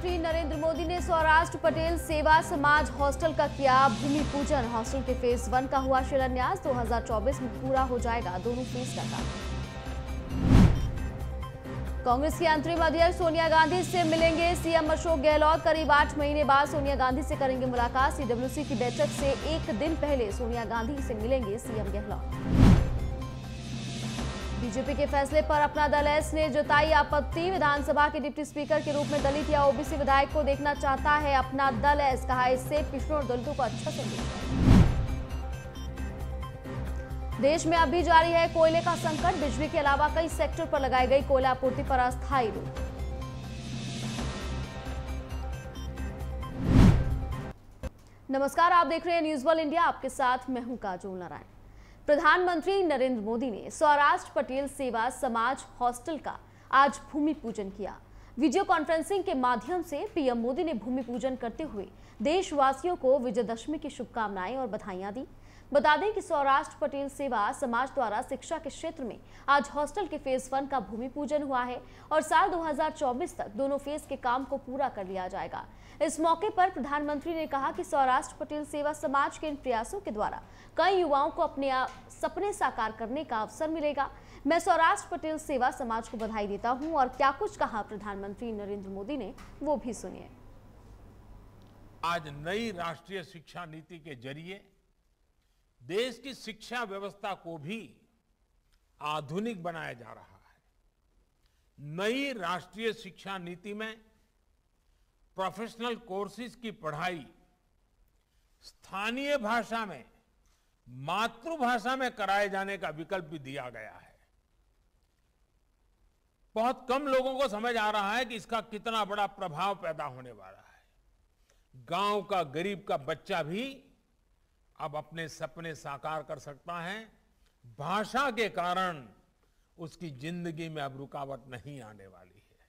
प्रधानमंत्री नरेंद्र मोदी ने सौराष्ट्र पटेल सेवा समाज हॉस्टल का किया भूमि पूजन हॉस्टल के फेज वन का हुआ शिलान्यास 2024 में पूरा हो जाएगा दोनों फेज का काम कांग्रेस की अंतरिम अध्यक्ष सोनिया गांधी से मिलेंगे सीएम अशोक गहलोत करीब आठ महीने बाद सोनिया गांधी से करेंगे मुलाकात सीडब्ल्यूसी की बैठक से एक दिन पहले सोनिया गांधी से मिलेंगे सीएम गहलोत बीजेपी के फैसले पर अपना दल एस ने जताई आपत्ति विधानसभा के डिप्टी स्पीकर के रूप में दलित या ओबीसी विधायक को देखना चाहता है अपना दल एस कहा इससे पिछड़ों और दलितों को अच्छा संदेश देश में अभी जारी है कोयले का संकट बिजली के अलावा कई सेक्टर पर लगाई गई कोयला आपूर्ति पर अस्थायी रोक नमस्कार आप देख रहे हैं न्यूज वर्ल्ड इंडिया आपके साथ मैं हूं काजोल नारायण प्रधानमंत्री नरेंद्र मोदी ने सौराष्ट्र पटेल सेवा समाज हॉस्टल का आज भूमि पूजन किया वीडियो कॉन्फ्रेंसिंग के माध्यम से पीएम मोदी ने भूमि पूजन करते हुए देशवासियों को विजयदशमी की शुभकामनाएं और बधाइयां दी बता दें कि सौराष्ट्र पटेल सेवा समाज द्वारा शिक्षा के क्षेत्र में आज हॉस्टल के फेज वन का भूमि पूजन हुआ है और साल 2024 तक दोनों फेज के काम को पूरा कर लिया जाएगा इस मौके पर प्रधानमंत्री ने कहा कि सौराष्ट्र पटेल सेवा समाज के इन प्रयासों के द्वारा कई युवाओं को अपने सपने साकार करने का अवसर मिलेगा मैं सौराष्ट्र पटेल सेवा समाज को बधाई देता हूँ और क्या कुछ कहा प्रधानमंत्री नरेंद्र मोदी ने वो भी सुनिए आज नई राष्ट्रीय शिक्षा नीति के जरिए देश की शिक्षा व्यवस्था को भी आधुनिक बनाया जा रहा है नई राष्ट्रीय शिक्षा नीति में प्रोफेशनल कोर्सेज की पढ़ाई स्थानीय भाषा में मातृभाषा में कराए जाने का विकल्प भी दिया गया है बहुत कम लोगों को समझ आ रहा है कि इसका कितना बड़ा प्रभाव पैदा होने वाला है गांव का गरीब का बच्चा भी अब अपने सपने साकार कर सकता है भाषा के कारण उसकी जिंदगी में अब रुकावट नहीं आने वाली है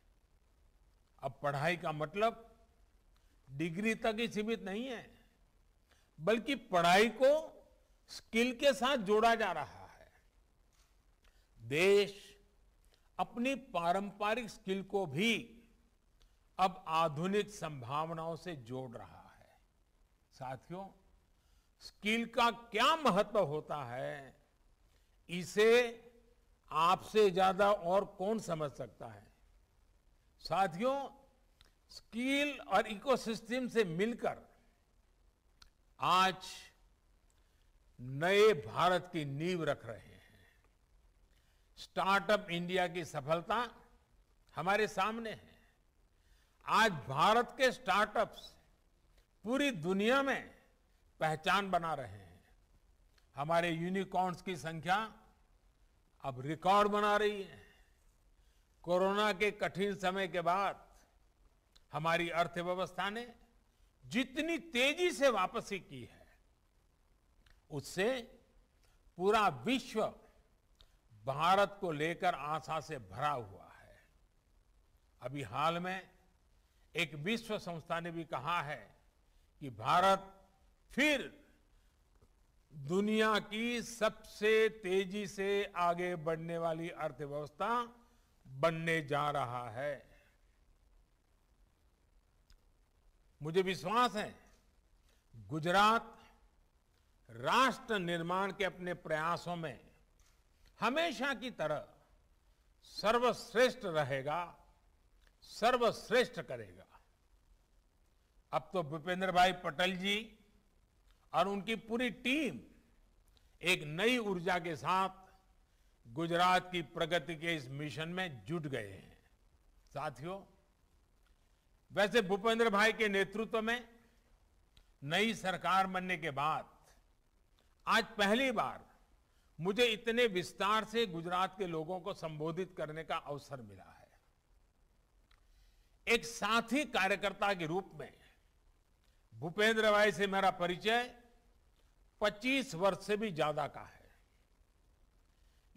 अब पढ़ाई का मतलब डिग्री तक ही सीमित नहीं है बल्कि पढ़ाई को स्किल के साथ जोड़ा जा रहा है देश अपनी पारंपरिक स्किल को भी अब आधुनिक संभावनाओं से जोड़ रहा है साथियों स्किल का क्या महत्व होता है इसे आपसे ज्यादा और कौन समझ सकता है साथियों स्किल और इकोसिस्टम से मिलकर आज नए भारत की नींव रख रहे हैं स्टार्टअप इंडिया की सफलता हमारे सामने है आज भारत के स्टार्टअप्स पूरी दुनिया में पहचान बना रहे हैं हमारे यूनिकॉर्न्स की संख्या अब रिकॉर्ड बना रही है कोरोना के कठिन समय के बाद हमारी अर्थव्यवस्था ने जितनी तेजी से वापसी की है उससे पूरा विश्व भारत को लेकर आशा से भरा हुआ है अभी हाल में एक विश्व संस्था ने भी कहा है कि भारत फिर दुनिया की सबसे तेजी से आगे बढ़ने वाली अर्थव्यवस्था बनने जा रहा है मुझे विश्वास है गुजरात राष्ट्र निर्माण के अपने प्रयासों में हमेशा की तरह सर्वश्रेष्ठ रहेगा सर्वश्रेष्ठ करेगा अब तो भूपेंद्र भाई पटेल जी और उनकी पूरी टीम एक नई ऊर्जा के साथ गुजरात की प्रगति के इस मिशन में जुट गए हैं साथियों वैसे भूपेंद्र भाई के नेतृत्व में नई सरकार बनने के बाद आज पहली बार मुझे इतने विस्तार से गुजरात के लोगों को संबोधित करने का अवसर मिला है एक साथी कार्यकर्ता के रूप में भूपेंद्र भाई से मेरा परिचय 25 वर्ष से भी ज्यादा का है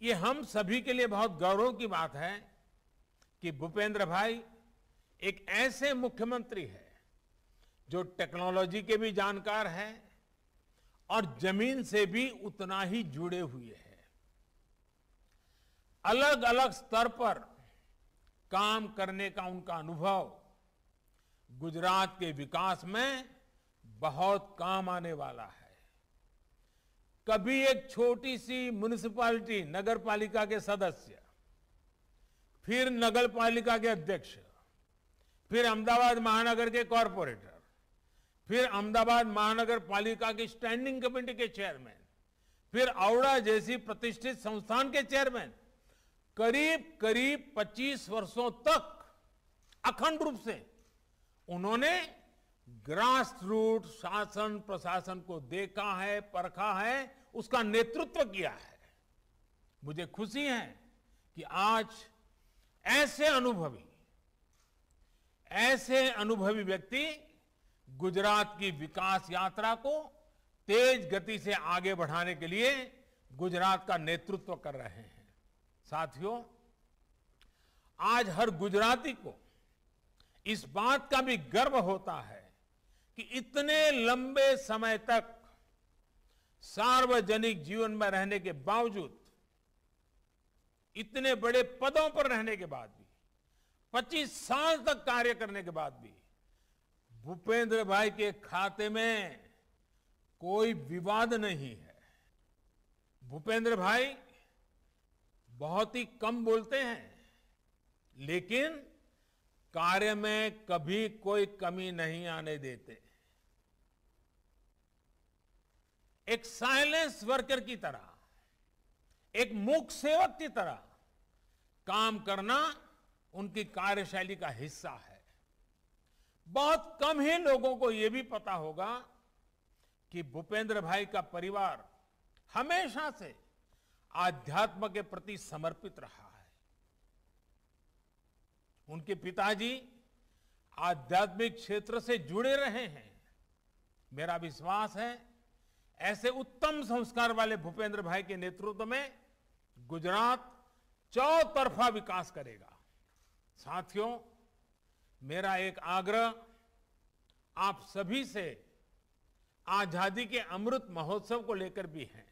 ये हम सभी के लिए बहुत गौरव की बात है कि भूपेंद्र भाई एक ऐसे मुख्यमंत्री है जो टेक्नोलॉजी के भी जानकार है और जमीन से भी उतना ही जुड़े हुए हैं अलग अलग स्तर पर काम करने का उनका अनुभव गुजरात के विकास में बहुत काम आने वाला है कभी एक छोटी सी म्युनिसिपालिटी नगर पालिका के सदस्य फिर नगर पालिका के अध्यक्ष फिर अहमदाबाद महानगर के कॉरपोरेटर फिर अहमदाबाद महानगर पालिका की स्टैंडिंग कमेटी के चेयरमैन फिर आवड़ा जैसी प्रतिष्ठित संस्थान के चेयरमैन करीब करीब 25 वर्षों तक अखंड रूप से उन्होंने ग्रास रूट शासन प्रशासन को देखा है परखा है उसका नेतृत्व किया है मुझे खुशी है कि आज ऐसे अनुभवी ऐसे अनुभवी व्यक्ति गुजरात की विकास यात्रा को तेज गति से आगे बढ़ाने के लिए गुजरात का नेतृत्व कर रहे हैं साथियों आज हर गुजराती को इस बात का भी गर्व होता है कि इतने लंबे समय तक सार्वजनिक जीवन में रहने के बावजूद इतने बड़े पदों पर रहने के बाद भी 25 साल तक कार्य करने के बाद भी भूपेंद्र भाई के खाते में कोई विवाद नहीं है भूपेंद्र भाई बहुत ही कम बोलते हैं लेकिन कार्य में कभी कोई कमी नहीं आने देते एक साइलेंस वर्कर की तरह एक मूक सेवक की तरह काम करना उनकी कार्यशैली का हिस्सा है बहुत कम ही लोगों को यह भी पता होगा कि भूपेंद्र भाई का परिवार हमेशा से आध्यात्म के प्रति समर्पित रहा है उनके पिताजी आध्यात्मिक क्षेत्र से जुड़े रहे हैं मेरा विश्वास है ऐसे उत्तम संस्कार वाले भूपेंद्र भाई के नेतृत्व में गुजरात चौतरफा विकास करेगा साथियों मेरा एक आग्रह आप सभी से आजादी के अमृत महोत्सव को लेकर भी है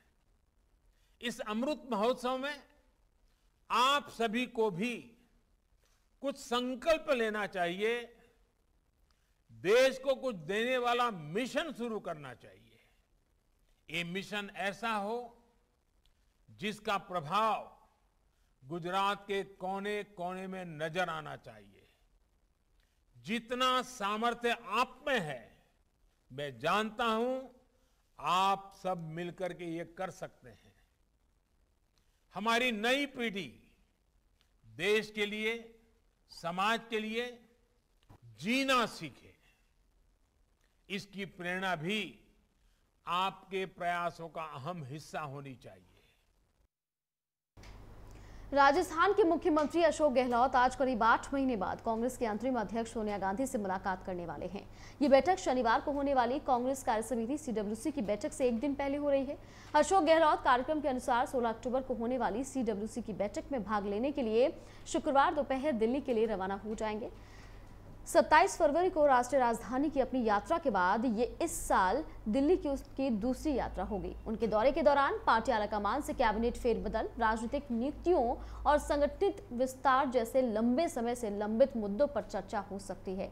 इस अमृत महोत्सव में आप सभी को भी कुछ संकल्प लेना चाहिए देश को कुछ देने वाला मिशन शुरू करना चाहिए ये मिशन ऐसा हो जिसका प्रभाव गुजरात के कोने कोने में नजर आना चाहिए जितना सामर्थ्य आप में है मैं जानता हूं आप सब मिलकर के ये कर सकते हैं हमारी नई पीढ़ी देश के लिए समाज के लिए जीना सीखे इसकी प्रेरणा भी आपके प्रयासों का अहम हिस्सा होनी चाहिए राजस्थान के मुख्यमंत्री अशोक गहलोत आज करीब आठ महीने बाद कांग्रेस के अंतरिम अध्यक्ष सोनिया गांधी से मुलाकात करने वाले हैं ये बैठक शनिवार को होने वाली कांग्रेस कार्य समिति सीडब्ल्यूसी की बैठक से एक दिन पहले हो रही है अशोक गहलोत कार्यक्रम के अनुसार 16 अक्टूबर को होने वाली सीडब्ल्यूसी की बैठक में भाग लेने के लिए शुक्रवार दोपहर दिल्ली के लिए रवाना हो जाएंगे 27 फरवरी को राष्ट्रीय राजधानी की अपनी यात्रा के बाद ये इस साल दिल्ली की उसकी दूसरी यात्रा होगी उनके दौरे के दौरान पार्टी आलाकमान से कैबिनेट फेरबदल राजनीतिक नियुक्तियों और संगठित विस्तार जैसे लंबे समय से लंबित मुद्दों पर चर्चा हो सकती है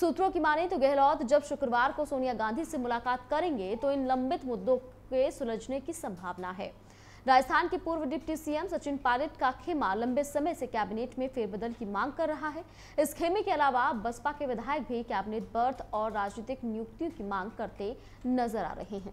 सूत्रों की माने तो गहलोत जब शुक्रवार को सोनिया गांधी से मुलाकात करेंगे तो इन लंबित मुद्दों के सुलझने की संभावना है राजस्थान के पूर्व डिप्टी सीएम सचिन पायलट का खेमा लंबे समय से कैबिनेट में फेरबदल की मांग कर रहा है इस खेमे के अलावा बसपा के विधायक भी कैबिनेट बर्थ और राजनीतिक नियुक्तियों की मांग करते नजर आ रहे हैं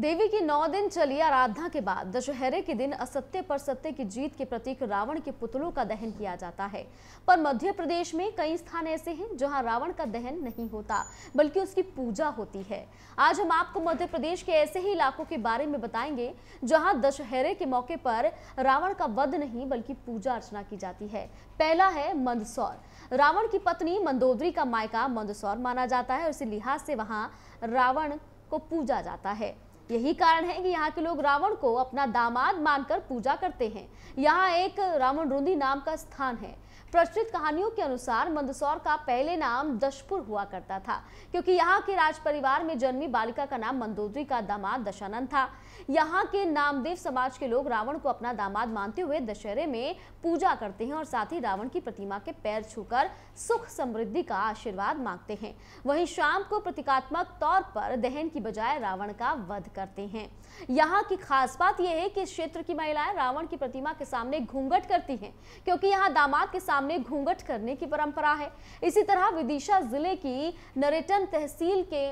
देवी की नौ दिन चली आराधना के बाद दशहरे के दिन असत्य पर सत्य की जीत के प्रतीक रावण के पुतलों का दहन किया जाता है पर मध्य प्रदेश में कई स्थान ऐसे हैं जहां रावण का दहन नहीं होता बल्कि उसकी पूजा होती है आज हम आपको मध्य प्रदेश के ऐसे ही इलाकों के बारे में बताएंगे जहां दशहरे के मौके पर रावण का वध नहीं बल्कि पूजा अर्चना की जाती है पहला है मंदसौर रावण की पत्नी मंदोदरी का मायका मंदसौर माना जाता है और इसी लिहाज से वहाँ रावण को पूजा जाता है यही कारण है कि यहाँ के लोग रावण को अपना दामाद मानकर पूजा करते हैं यहाँ एक रावण रुंदी नाम का स्थान है प्रचलित कहानियों के अनुसार मंदसौर का पहले नाम दशपुर हुआ करता था क्योंकि यहाँ के राज परिवार में जन्मी बालिका का नाम मंदोदरी का दामाद दशानंद था यहाँ के नामदेव समाज के लोग रावण को अपना दामाद मानते हुए दशहरे में पूजा करते हैं और साथ ही रावण की प्रतिमा के पैर छूकर सुख समृद्धि का आशीर्वाद मांगते हैं वहीं शाम को प्रतीकात्मक तौर पर दहन की बजाय रावण का वध करते हैं यहाँ की खास बात यह है कि इस क्षेत्र की महिलाएं रावण की प्रतिमा के सामने घूंघट करती हैं क्योंकि यहाँ दामाद के सामने घूंघट करने की परंपरा है इसी तरह विदिशा जिले की नरेटन तहसील के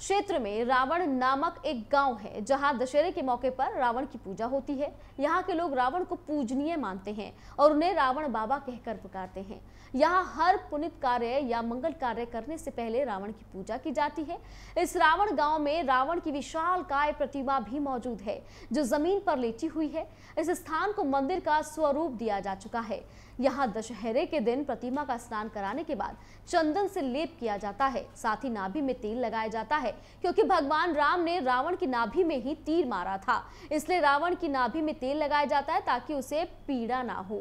क्षेत्र में रावण नामक एक गांव है जहां दशहरे के मौके पर रावण की पूजा होती है यहां के लोग रावण को पूजनीय मानते हैं और उन्हें रावण बाबा कहकर पुकारते हैं यहां हर पुनित कार्य या मंगल कार्य करने से पहले रावण की पूजा की जाती है इस रावण गांव में रावण की विशाल काय प्रतिमा भी मौजूद है जो जमीन पर लेटी हुई है इस स्थान को मंदिर का स्वरूप दिया जा चुका है यहाँ दशहरे के दिन प्रतिमा का स्नान कराने के बाद चंदन से लेप किया जाता है साथ ही नाभि में तेल लगाया जाता है क्योंकि भगवान राम ने रावण की नाभि में ही तीर मारा था इसलिए रावण की नाभि में तेल लगाया जाता है ताकि उसे पीड़ा ना हो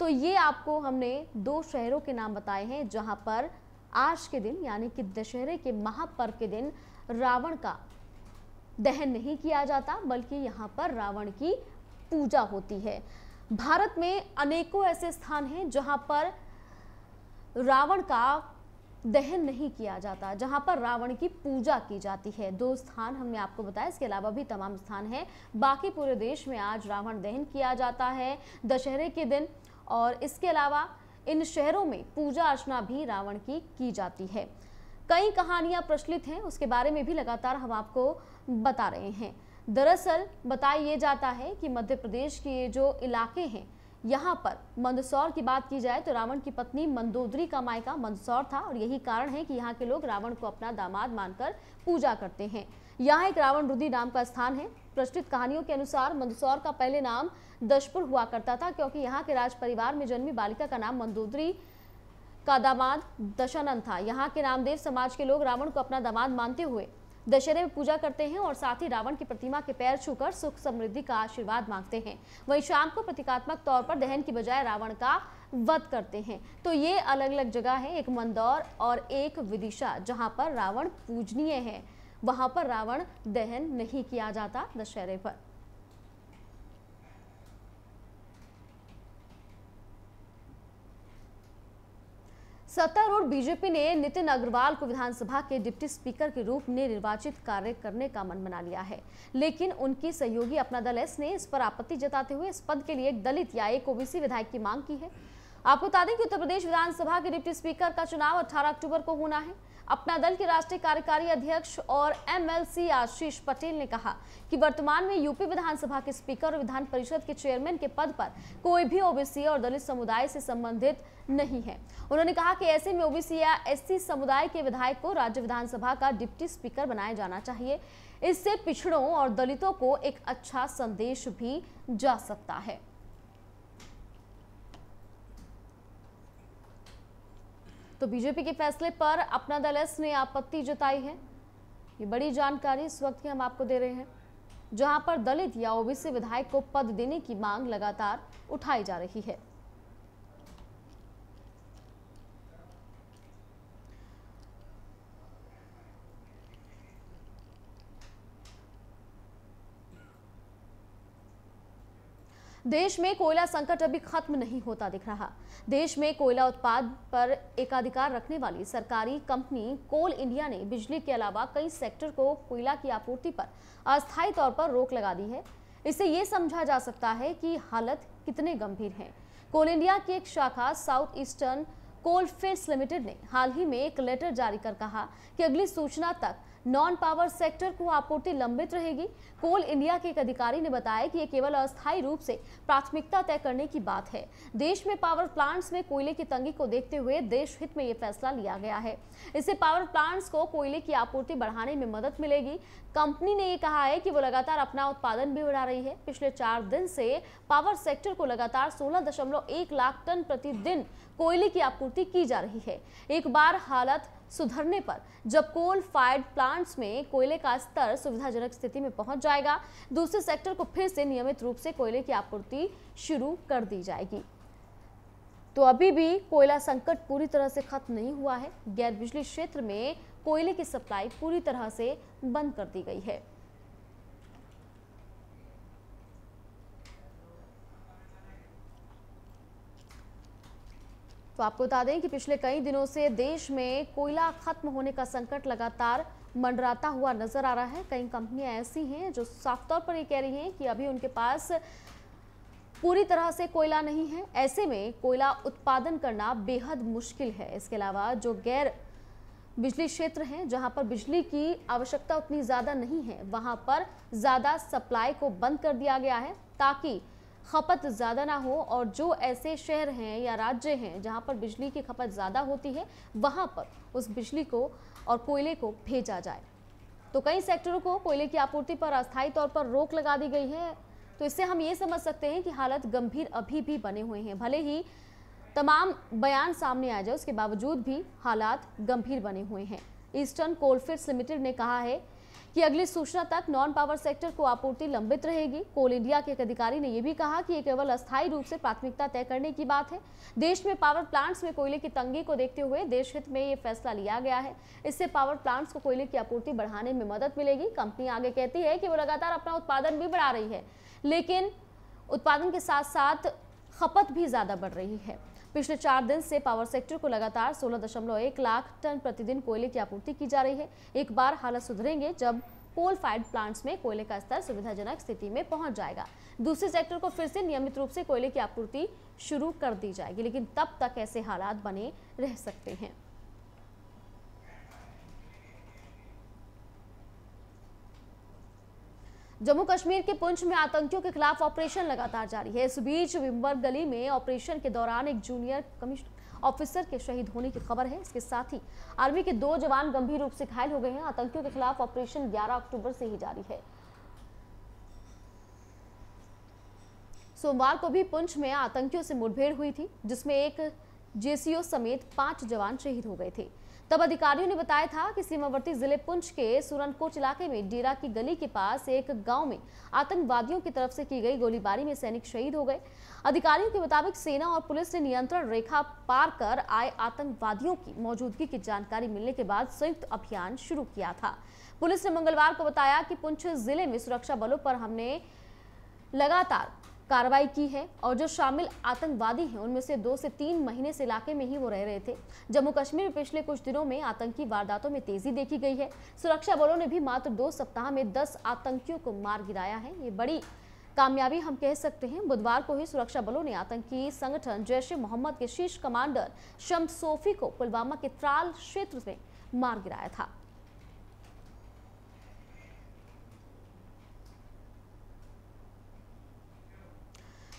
तो ये आपको हमने दो शहरों के नाम बताए हैं जहाँ पर आज के दिन यानी कि दशहरे के महापर्व के दिन रावण का दहन नहीं किया जाता बल्कि यहाँ पर रावण की पूजा होती है भारत में अनेकों ऐसे स्थान हैं जहां पर रावण का दहन नहीं किया जाता जहां पर रावण की पूजा की जाती है दो स्थान हमने आपको बताया इसके अलावा भी तमाम स्थान हैं बाकी पूरे देश में आज रावण दहन किया जाता है दशहरे के दिन और इसके अलावा इन शहरों में पूजा अर्चना भी रावण की की जाती है कई कहानियां प्रचलित हैं उसके बारे में भी लगातार हम आपको बता रहे हैं दरअसल बताया जाता है कि मध्य प्रदेश के जो इलाके हैं यहाँ पर मंदसौर की बात की जाए तो रावण की पत्नी मंदोदरी का मायका मंदसौर था और यही कारण है कि यहाँ के लोग रावण को अपना दामाद मानकर पूजा करते हैं यहाँ एक रावण रुदी नाम का स्थान है प्रचलित कहानियों के अनुसार मंदसौर का पहले नाम दशपुर हुआ करता था क्योंकि यहाँ के राज परिवार में जन्मी बालिका का नाम मंदोदरी का दामाद दशानंद था यहाँ के नामदेव समाज के लोग रावण को अपना दामाद मानते हुए दशहरे में पूजा करते हैं और साथ ही रावण की प्रतिमा के पैर छूकर सुख समृद्धि का आशीर्वाद मांगते हैं वही शाम को प्रतीकात्मक तौर पर दहन की बजाय रावण का वध करते हैं तो ये अलग अलग जगह है एक मंदौर और एक विदिशा जहाँ पर रावण पूजनीय है वहाँ पर रावण दहन नहीं किया जाता दशहरे पर सत्तारूढ़ बीजेपी ने नितिन अग्रवाल को विधानसभा के डिप्टी स्पीकर के रूप में निर्वाचित कार्य करने का मन बना लिया है लेकिन उनकी सहयोगी अपना दल एस ने इस पर आपत्ति जताते हुए इस पद के लिए एक दलित या एक ओबीसी विधायक की मांग की है आपको बता दें कि उत्तर प्रदेश विधानसभा के डिप्टी स्पीकर का चुनाव 18 अक्टूबर को होना है अपना दल के राष्ट्रीय कार्यकारी अध्यक्ष और एमएलसी आशीष पटेल ने कहा कि वर्तमान में यूपी विधानसभा के स्पीकर और विधान परिषद के चेयरमैन के पद पर कोई भी ओबीसी और दलित समुदाय से संबंधित नहीं है उन्होंने कहा कि ऐसे में ओबीसी या एससी समुदाय के विधायक को राज्य विधानसभा का डिप्टी स्पीकर बनाया जाना चाहिए इससे पिछड़ों और दलितों को एक अच्छा संदेश भी जा सकता है तो बीजेपी के फैसले पर अपना दल एस ने आपत्ति जताई है ये बड़ी जानकारी इस वक्त की हम आपको दे रहे हैं जहां पर दलित या ओबीसी विधायक को पद देने की मांग लगातार उठाई जा रही है देश में कोयला संकट अभी खत्म नहीं होता दिख रहा देश में कोयला उत्पाद पर एकाधिकार रखने वाली सरकारी कंपनी कोल इंडिया ने बिजली के अलावा कई सेक्टर को कोयला की आपूर्ति पर अस्थायी तौर पर रोक लगा दी है इससे ये समझा जा सकता है कि हालत कितने गंभीर है कोल इंडिया की एक शाखा South Eastern Coalfields Limited ने हाल ही में एक लेटर जारी कर कहा कि अगली सूचना तक नॉन पावर सेक्टर को आपूर्ति लंबित रहेगी कोल इंडिया के एक अधिकारी ने बताया कि ये केवल अस्थायी रूप से प्राथमिकता तय करने की बात है देश में पावर प्लांट्स में कोयले की तंगी को देखते हुए देश हित में ये फैसला लिया गया है इससे पावर प्लांट्स को कोयले की आपूर्ति बढ़ाने में मदद मिलेगी कंपनी ने ये कहा है कि वो लगातार अपना उत्पादन भी बढ़ा रही है पिछले चार दिन से पावर सेक्टर को लगातार सोलह लाख टन प्रतिदिन कोयले की आपूर्ति की जा रही है एक बार हालत सुधरने पर जब कोल फायर्ड प्लांट्स में कोयले का स्तर सुविधाजनक स्थिति में पहुंच जाएगा दूसरे सेक्टर को फिर से नियमित रूप से कोयले की आपूर्ति शुरू कर दी जाएगी तो अभी भी कोयला संकट पूरी तरह से खत्म नहीं हुआ है गैर बिजली क्षेत्र में कोयले की सप्लाई पूरी तरह से बंद कर दी गई है तो आपको बता दें कि पिछले कई दिनों से देश में कोयला खत्म होने का संकट लगातार मंडराता हुआ नजर आ रहा है कई कंपनियां ऐसी हैं जो साफ तौर पर ये कह रही हैं कि अभी उनके पास पूरी तरह से कोयला नहीं है ऐसे में कोयला उत्पादन करना बेहद मुश्किल है इसके अलावा जो गैर बिजली क्षेत्र हैं जहां पर बिजली की आवश्यकता उतनी ज़्यादा नहीं है वहां पर ज़्यादा सप्लाई को बंद कर दिया गया है ताकि खपत ज़्यादा ना हो और जो ऐसे शहर हैं या राज्य हैं जहाँ पर बिजली की खपत ज़्यादा होती है वहाँ पर उस बिजली को और कोयले को भेजा जाए तो कई सेक्टरों को कोयले की आपूर्ति पर अस्थायी तौर पर रोक लगा दी गई है तो इससे हम ये समझ सकते हैं कि हालत गंभीर अभी भी बने हुए हैं भले ही तमाम बयान सामने आ जाए उसके बावजूद भी हालात गंभीर बने हुए हैं ईस्टर्न कोलफील्ड्स लिमिटेड ने कहा है कि अगली सूचना तक नॉन पावर सेक्टर को आपूर्ति लंबित रहेगी कोल इंडिया के एक अधिकारी ने यह भी कहा कि ये केवल अस्थायी रूप से प्राथमिकता तय करने की बात है देश में पावर प्लांट्स में कोयले की तंगी को देखते हुए देश हित में यह फैसला लिया गया है इससे पावर प्लांट्स को कोयले की आपूर्ति बढ़ाने में मदद मिलेगी कंपनी आगे कहती है कि वो लगातार अपना उत्पादन भी बढ़ा रही है लेकिन उत्पादन के साथ साथ खपत भी ज़्यादा बढ़ रही है पिछले चार दिन से पावर सेक्टर को लगातार 16.1 लाख टन प्रतिदिन कोयले की आपूर्ति की जा रही है एक बार हालत सुधरेंगे जब कोल फायर्ड प्लांट्स में कोयले का स्तर सुविधाजनक स्थिति में पहुंच जाएगा दूसरे सेक्टर को फिर से नियमित रूप से कोयले की आपूर्ति शुरू कर दी जाएगी लेकिन तब तक ऐसे हालात बने रह सकते हैं जम्मू कश्मीर के पुंछ में आतंकियों के खिलाफ ऑपरेशन लगातार जारी है इस बीच विम्बर गली में ऑपरेशन के दौरान एक जूनियर कमिश्नर ऑफिसर के शहीद होने की खबर है इसके साथ ही आर्मी के दो जवान गंभीर रूप से घायल हो गए हैं आतंकियों के खिलाफ ऑपरेशन 11 अक्टूबर से ही जारी है सोमवार को भी पुंछ में आतंकियों से मुठभेड़ हुई थी जिसमें एक जेसीओ समेत पांच जवान शहीद हो गए थे तब अधिकारियों ने बताया था कि सीमावर्ती जिले पुंछ के सुरनकोट इलाके में डेरा की गली के पास एक गांव में आतंकवादियों की तरफ से की गई गोलीबारी में सैनिक शहीद हो गए अधिकारियों के मुताबिक सेना और पुलिस ने नियंत्रण रेखा पार कर आए आतंकवादियों की मौजूदगी की जानकारी मिलने के बाद संयुक्त अभियान शुरू किया था पुलिस ने मंगलवार को बताया कि पुंछ जिले में सुरक्षा बलों पर हमने लगातार कार्रवाई की है और जो शामिल आतंकवादी हैं उनमें से दो से तीन महीने से इलाके में ही वो रह रहे थे जम्मू कश्मीर में पिछले कुछ दिनों में आतंकी वारदातों में तेजी देखी गई है सुरक्षा बलों ने भी मात्र दो सप्ताह में दस आतंकियों को मार गिराया है ये बड़ी कामयाबी हम कह सकते हैं बुधवार को ही सुरक्षा बलों ने आतंकी संगठन जैश ए मोहम्मद के शीर्ष कमांडर शम सोफी को पुलवामा के त्राल क्षेत्र में मार गिराया था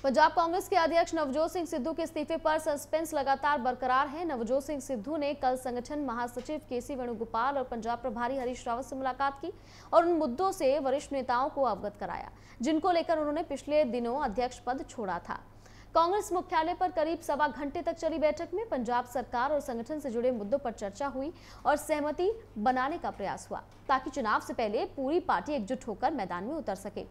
पंजाब कांग्रेस के अध्यक्ष नवजोत सिंह सिद्धू के इस्तीफे पर सस्पेंस लगातार बरकरार है नवजोत सिंह सिद्धू ने कल संगठन महासचिव के सी वेणुगोपाल और पंजाब प्रभारी हरीश रावत से मुलाकात की और उन मुद्दों से वरिष्ठ नेताओं को अवगत कराया जिनको लेकर उन्होंने पिछले दिनों अध्यक्ष पद छोड़ा था कांग्रेस मुख्यालय पर करीब सवा घंटे तक चली बैठक में पंजाब सरकार और संगठन से जुड़े मुद्दों पर चर्चा हुई और सहमति बनाने का प्रयास हुआ ताकि चुनाव से पहले पूरी पार्टी एकजुट होकर मैदान में उतर सके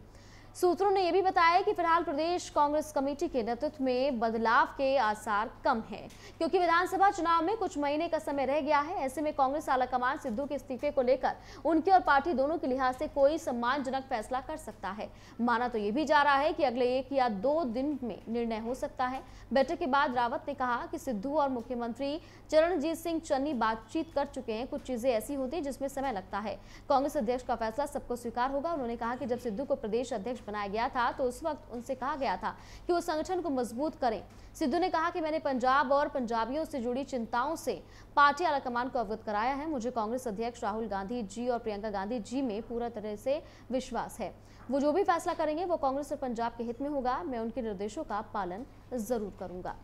सूत्रों ने यह भी बताया कि फिलहाल प्रदेश कांग्रेस कमेटी के नेतृत्व में बदलाव के आसार कम हैं क्योंकि विधानसभा चुनाव में कुछ महीने का समय रह गया है ऐसे में कांग्रेस आलाकमान सिद्धू के इस्तीफे को लेकर उनके और पार्टी दोनों के लिहाज से कोई सम्मानजनक फैसला कर सकता है माना तो ये भी जा रहा है कि अगले एक या दो दिन में निर्णय हो सकता है बैठक के बाद रावत ने कहा कि सिद्धू और मुख्यमंत्री चरणजीत सिंह चन्नी बातचीत कर चुके हैं कुछ चीजें ऐसी होती जिसमें समय लगता है कांग्रेस अध्यक्ष का फैसला सबको स्वीकार होगा उन्होंने कहा कि जब सिद्धू को प्रदेश अध्यक्ष बनाया गया था तो उस वक्त उनसे कहा गया था कि वो संगठन को मजबूत करें सिद्धू ने कहा कि मैंने पंजाब और पंजाबियों से जुड़ी चिंताओं से पार्टी आला कमान को अवगत कराया है मुझे कांग्रेस अध्यक्ष राहुल गांधी जी और प्रियंका गांधी जी में पूरा तरह से विश्वास है वो जो भी फैसला करेंगे वो कांग्रेस और पंजाब के हित में होगा मैं उनके निर्देशों का पालन जरूर करूंगा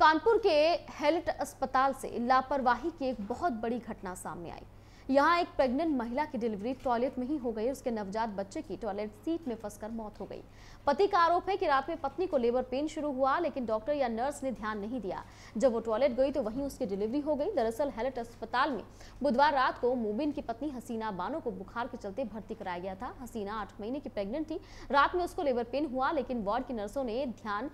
कानपुर के हेल्ट अस्पताल से लापरवाही की एक बहुत बड़ी घटना सामने आई यहाँ एक प्रेग्नेंट महिला की डिलीवरी टॉयलेट में ही हो गई उसके नवजात बच्चे की टॉयलेट सीट में फंसकर मौत हो गई पति का आरोप है कि रात में पत्नी को लेबर पेन शुरू हुआ लेकिन डॉक्टर या नर्स ने ध्यान नहीं दिया जब वो टॉयलेट गई तो वहीं उसकी डिलीवरी हो गई दरअसल हेलेट अस्पताल में बुधवार रात को मोबिन की पत्नी हसीना बानो को बुखार के चलते भर्ती कराया गया था हसीना आठ महीने की प्रेग्नेंट थी रात में उसको लेबर पेन हुआ लेकिन वार्ड की नर्सों ने ध्यान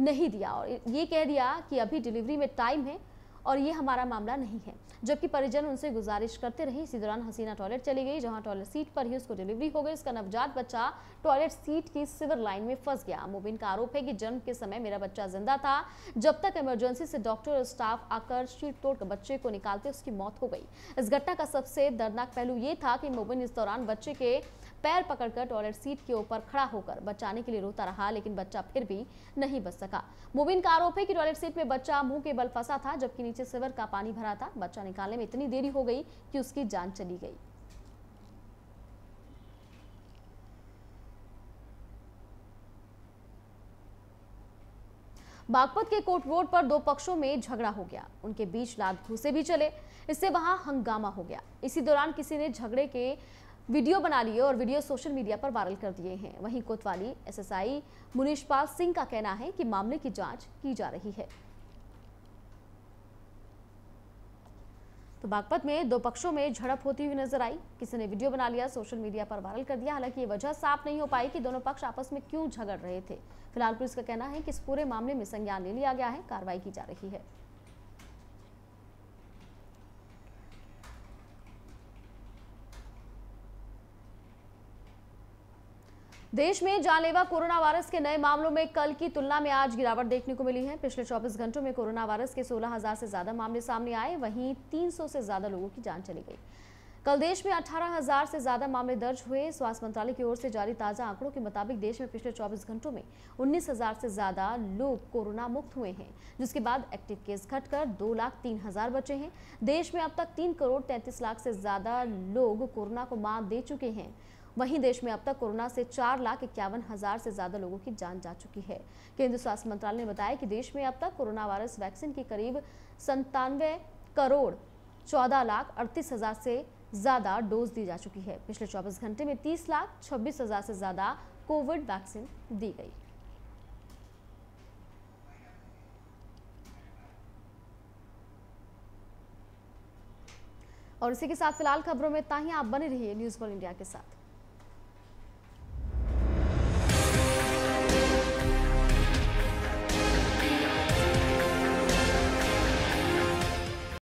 नहीं दिया और ये कह दिया कि अभी डिलीवरी में टाइम है और ये हमारा मामला नहीं है जबकि परिजन उनसे गुजारिश करते रहे इसी दौरान हसीना टॉयलेट चली गई जहां टॉयलेट सीट पर ही उसको डिलीवरी हो गई उसका नवजात बच्चा टॉयलेट सीट की सिवर लाइन में फंस गया मुबिन का आरोप है कि जन्म के समय मेरा बच्चा जिंदा था जब तक इमरजेंसी से डॉक्टर और स्टाफ आकर शीट तोड़कर बच्चे को निकालते उसकी मौत हो गई इस घटना का सबसे दर्दनाक पहलू ये था कि मुबिन इस दौरान बच्चे के पैर पकड़कर टॉयलेट सीट के ऊपर खड़ा होकर बचाने के लिए रोता रहा लेकिन बच्चा फिर भी नहीं बच सका मुबिन का आरोप है कि टॉयलेट सीट में बच्चा मुंह के बल फंसा था जबकि नीचे सिवर का पानी भरा था बच्चा निकालने में इतनी देरी हो गई कि उसकी जान चली गई बागपत के कोर्ट रोड पर दो पक्षों में झगड़ा हो गया उनके बीच लात घूसे भी चले इससे वहां हंगामा हो गया इसी दौरान किसी ने झगड़े के वीडियो बना लिए और वीडियो सोशल मीडिया पर वायरल कर दिए हैं वहीं कोतवाली एसएसआई मुनीशपाल सिंह का कहना है कि मामले की जांच की जा रही है तो बागपत में दो पक्षों में झड़प होती हुई नजर आई किसी ने वीडियो बना लिया सोशल मीडिया पर वायरल कर दिया हालांकि ये वजह साफ नहीं हो पाई कि दोनों पक्ष आपस में क्यों झगड़ रहे थे फिलहाल पुलिस का कहना है कि इस पूरे मामले में संज्ञान ले लिया गया है कार्रवाई की जा रही है देश में जानलेवा कोरोना वायरस के नए मामलों में कल की तुलना में आज गिरावट देखने को मिली है पिछले 24 घंटों में कोरोना वायरस के 16,000 से ज्यादा मामले सामने आए वहीं 300 से ज्यादा लोगों की जान चली गई कल देश में 18,000 से ज्यादा मामले दर्ज हुए स्वास्थ्य मंत्रालय की ओर से जारी ताजा आंकड़ों के मुताबिक देश में पिछले चौबीस घंटों में उन्नीस से ज्यादा लोग कोरोना मुक्त हुए हैं जिसके बाद एक्टिव केस घटकर दो लाख तीन हजार बचे हैं देश में अब तक तीन करोड़ तैंतीस लाख से ज्यादा लोग कोरोना को मात दे चुके हैं वहीं देश में अब तक कोरोना से चार लाख इक्यावन हजार से ज्यादा लोगों की जान जा चुकी है केंद्र स्वास्थ्य मंत्रालय ने बताया कि देश में अब तक कोरोना वायरस वैक्सीन की करीब संतानवे करोड़ चौदह लाख अड़तीस हजार से ज्यादा डोज दी जा चुकी है पिछले चौबीस घंटे में तीस लाख छब्बीस हजार से ज्यादा कोविड वैक्सीन दी गई और इसी के साथ फिलहाल खबरों में इतना ही आप बने रहिए न्यूज वन इंडिया के साथ